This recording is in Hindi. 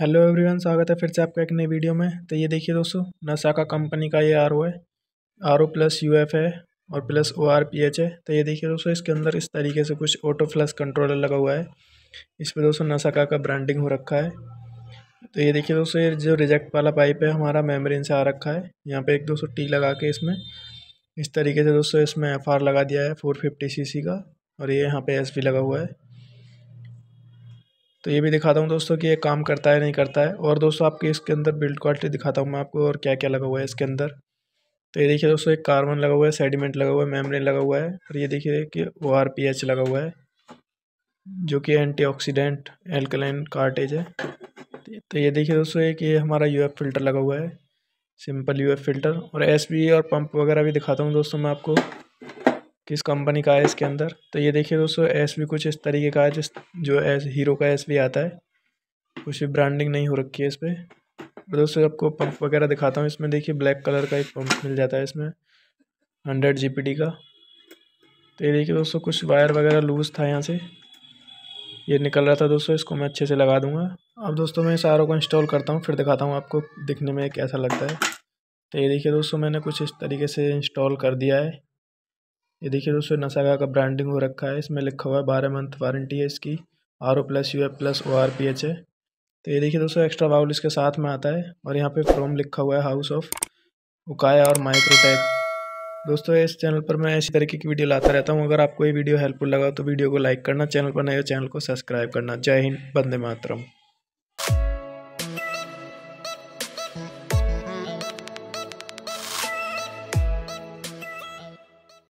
हेलो एवरीवन स्वागत है फिर से आपका एक नई वीडियो में तो ये देखिए दोस्तों नशा का कंपनी का ये आर है आर प्लस यू है और plus O R P H है तो ये देखिए दोस्तों इसके अंदर इस तरीके से कुछ ऑटो फ्लस कंट्रोलर लगा हुआ है इस पर दोस्तों नशा का, का ब्रांडिंग हो रखा है तो ये देखिए दोस्तों ये जो रिजेक्ट वाला पाइप है हमारा मेम्ब्रेन से आ रखा है यहाँ पर एक दो टी लगा के इसमें इस तरीके से दोस्तों इसमें एफ लगा दिया है फोर फिफ्टी का और ये यहाँ पर एस लगा हुआ है तो ये भी दिखाता हूँ दोस्तों कि ये काम करता है नहीं करता है और दोस्तों आपके इसके अंदर बिल्ड क्वालिटी दिखाता हूँ मैं आपको और क्या क्या लगा हुआ है इसके अंदर तो ये देखिए दोस्तों एक कार्बन लगा हुआ है सेडिमेंट लगा हुआ है मेमरी लगा हुआ है और ये देखिए कि ओ आर पी एच लगा हुआ है जो कि एंटीऑक्सीडेंट एल्कलाइन कार्टेज है तो ये देखिए दोस्तों एक ये हमारा यू फ़िल्टर लगा हुआ है सिंपल यू फ़िल्टर और एस e और पंप वगैरह भी दिखाता हूँ दोस्तों मैं आपको किस कंपनी का है इसके अंदर तो ये देखिए दोस्तों एस भी कुछ इस तरीके का है जिस जो एस हीरो का एस भी आता है कुछ भी ब्रांडिंग नहीं हो रखी है इस पर दोस्तों आपको पंप वगैरह दिखाता हूँ इसमें देखिए ब्लैक कलर का एक पंप मिल जाता है इसमें हंड्रेड जी का तो ये देखिए दोस्तों कुछ वायर वगैरह लूज़ था यहाँ से ये निकल रहा था दोस्तों इसको मैं अच्छे से लगा दूँगा अब दोस्तों मैं सारों को इंस्टॉल करता हूँ फिर दिखाता हूँ आपको दिखने में कैसा लगता है तो ये देखिए दोस्तों मैंने कुछ इस तरीके से इंस्टॉल कर दिया है ये देखिए दोस्तों नसागा का ब्रांडिंग हो रखा है इसमें लिखा हुआ है बारह मंथ वारंटी है इसकी R O plus U F plus O R P H है तो ये देखिए दोस्तों एक्स्ट्रा बाउल इसके साथ में आता है और यहाँ पे फ्रॉम लिखा हुआ है हाउस ऑफ उकाया और माइक्रोटेक दोस्तों इस चैनल पर मैं ऐसी तरीके की वीडियो लाता रहता हूँ अगर आपको ये वीडियो हेल्पफुल लगा तो वीडियो को लाइक करना चैनल पर नए चैनल को सब्सक्राइब करना जय हिंद बंदे मातरम